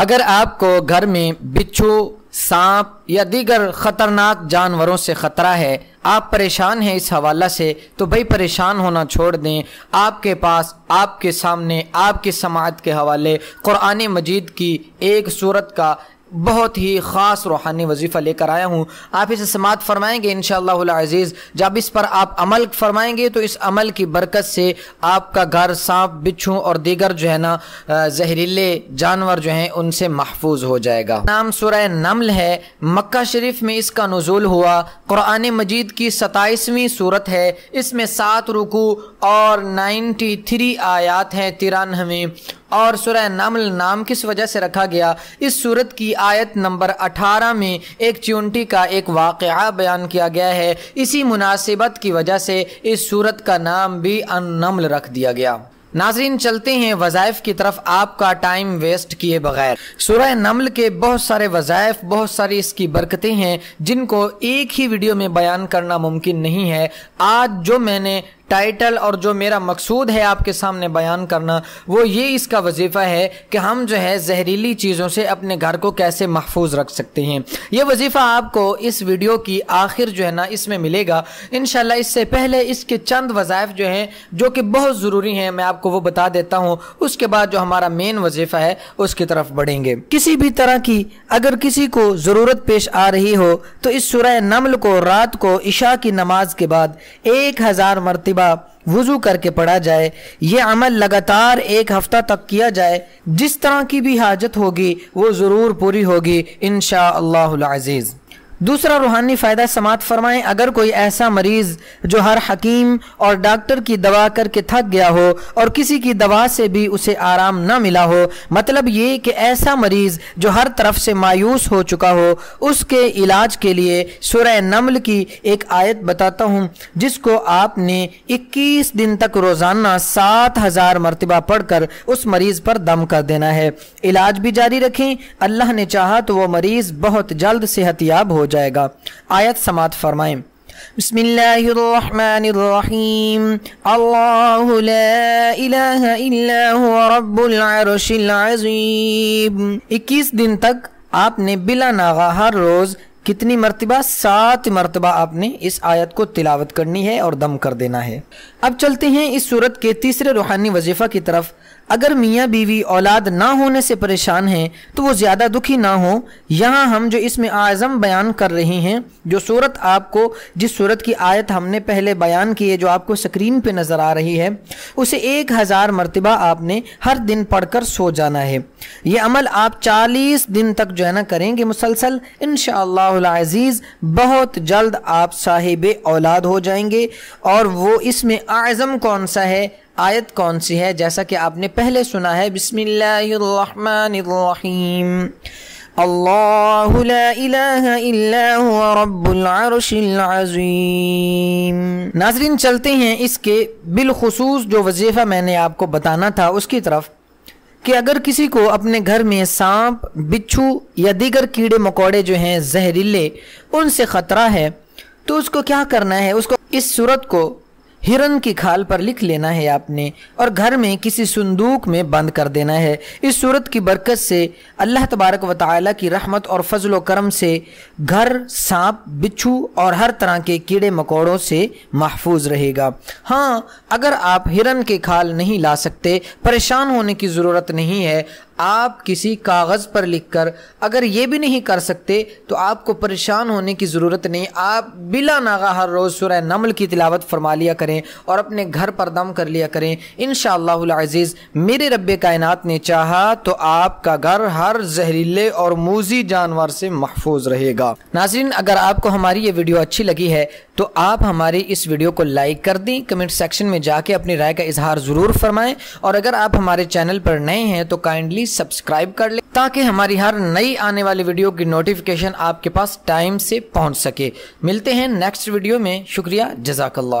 अगर आपको घर में बिच्छू सांप या दीगर खतरनाक जानवरों से ख़तरा है आप परेशान हैं इस हवाला से तो भाई परेशान होना छोड़ दें आपके पास आपके सामने आपके समाज के हवाले क़ुरान मजीद की एक सूरत का बहुत ही ख़ास रूहानी वजीफ़ा लेकर आया हूँ आप इसे समात फरमाएंगे इन शज़ीज़ जब इस पर आप अमल फरमाएंगे तो इस अमल की बरकत से आपका घर सांप बिच्छू और दीगर जो है ना जहरीले जानवर जो हैं उनसे महफूज हो जाएगा नाम सुरह नमल है मक्का शरीफ में इसका नजूल हुआ क़ुरान मजीद की सताईसवीं सूरत है इसमें सात रुकू और नाइन्टी थ्री आयात हैं तिरानवे और सुरह नमल नाम किस वजह से रखा गया इस सूरत की आयत नंबर 18 में एक च्यूंटी का एक वाक़ बयान किया गया है इसी मुनासिबत की वजह से इस सूरत का नाम भी अनमल रख दिया गया नाजरीन चलते हैं वजायफ की तरफ आपका टाइम वेस्ट किए बगैर सुरह नमल के बहुत सारे वजायफ बहुत सारी इसकी बरकतें हैं जिनको एक ही वीडियो में बयान करना मुमकिन नहीं है आज जो मैंने टाइटल और जो मेरा मकसूद है आपके सामने बयान करना वो ये इसका वजीफ़ा है कि हम जो है जहरीली चीज़ों से अपने घर को कैसे महफूज रख सकते हैं ये वजीफ़ा आपको इस वीडियो की आखिर जो है ना इसमें मिलेगा इन इससे पहले इसके चंद वज़ायफ़ जो हैं जो कि बहुत ज़रूरी हैं मैं आपको वो बता देता हूँ उसके बाद जो हमारा मेन वजीफ़ा है उसकी तरफ बढ़ेंगे किसी भी तरह की अगर किसी को ज़रूरत पेश आ रही हो तो इस सुरह नमल को रात को इशा की नमाज के बाद एक हज़ार मरतब मरतबा वज़ू करके पढ़ा जाए ये अमल लगातार एक हफ़्ता तक किया जाए जिस तरह की भी हाजत होगी वो ज़रूर पूरी होगी इन शाह अज़ीज़ दूसरा रूहानी फ़ायदा समात फरमाएं अगर कोई ऐसा मरीज़ जो हर हकीम और डॉक्टर की दवा करके थक गया हो और किसी की दवा से भी उसे आराम न मिला हो मतलब ये कि ऐसा मरीज़ जो हर तरफ से मायूस हो चुका हो उसके इलाज के लिए सुरह नमल की एक आयत बताता हूँ जिसको आपने 21 दिन तक रोज़ाना सात हज़ार मरतबा पढ़कर उस मरीज़ पर दम कर देना है इलाज भी जारी रखें अल्लाह ने चाह तो वह मरीज़ बहुत जल्द सेहतियाब हो जाएगा आयत समात फरमाएं بسم الله الرحمن الرحيم الله لا هو رب العرش العظيم 21 दिन तक आपने बिला नागा हर रोज़ कितनी मरतबा सात मरतबा आपने इस आयत को तिलावत करनी है और दम कर देना है अब चलते हैं इस सूरत के तीसरे रूहानी वजीफ़ा की तरफ अगर मियाँ बीवी औलाद ना होने से परेशान हैं तो वो ज़्यादा दुखी ना हो यहाँ हम जो इसमें आज़म बयान कर रहे हैं जो सूरत आपको जिस सूरत की आयत हमने पहले बयान की है जो आपको स्क्रीन पे नज़र आ रही है उसे एक हज़ार मरतबा आपने हर दिन पढ़कर सो जाना है ये अमल आप चालीस दिन तक जो है ना करेंगे मुसलसल इन शज़ीज़ बहुत जल्द आप साहिब औलाद हो जाएंगे और वो इसमें आज़म कौन सा है आयत कौन सी है जैसा कि आपने पहले सुना है बिस्मिल्लाहिर्रहमानिर्रहीम ला इलाहा इल्ला रब्बुल अर्शिल अजीम नाजरीन चलते हैं इसके बिलखसूस जो वजीफ़ा मैंने आपको बताना था उसकी तरफ कि अगर किसी को अपने घर में सांप बिच्छू या दीगर कीड़े मकोड़े जो हैं जहरीले उनसे ख़तरा है तो उसको क्या करना है उसको इस सूरत को हिरन की खाल पर लिख लेना है आपने और घर में किसी संदूक में बंद कर देना है इस सूरत की बरकत से अल्लाह तबारक व ताली की रहमत और फजल करम से घर सांप बिच्छू और हर तरह के कीड़े मकोड़ों से महफूज रहेगा हाँ अगर आप हिरन के खाल नहीं ला सकते परेशान होने की ज़रूरत नहीं है आप किसी कागज़ पर लिखकर अगर ये भी नहीं कर सकते तो आपको परेशान होने की ज़रूरत नहीं आप बिला नागा हर रोज़ सुरह नमल की तिलावत फरमा लिया करें और अपने घर पर दम कर लिया करें इन शज़ीज़ मेरे रब कायनत ने चाह तो आपका घर हर जहरीले और मूजी जानवर से महफूज रहेगा नाजरीन अगर आपको हमारी ये वीडियो अच्छी लगी है तो आप हमारी इस वीडियो को लाइक कर दें कमेंट सेक्शन में जाके अपनी राय का इजहार ज़रूर फरमाएं और अगर आप हमारे चैनल पर नए हैं तो काइंडली प्लीज सब्सक्राइब कर ले ताकि हमारी हर नई आने वाली वीडियो की नोटिफिकेशन आपके पास टाइम से पहुंच सके मिलते हैं नेक्स्ट वीडियो में शुक्रिया जजाकल्ला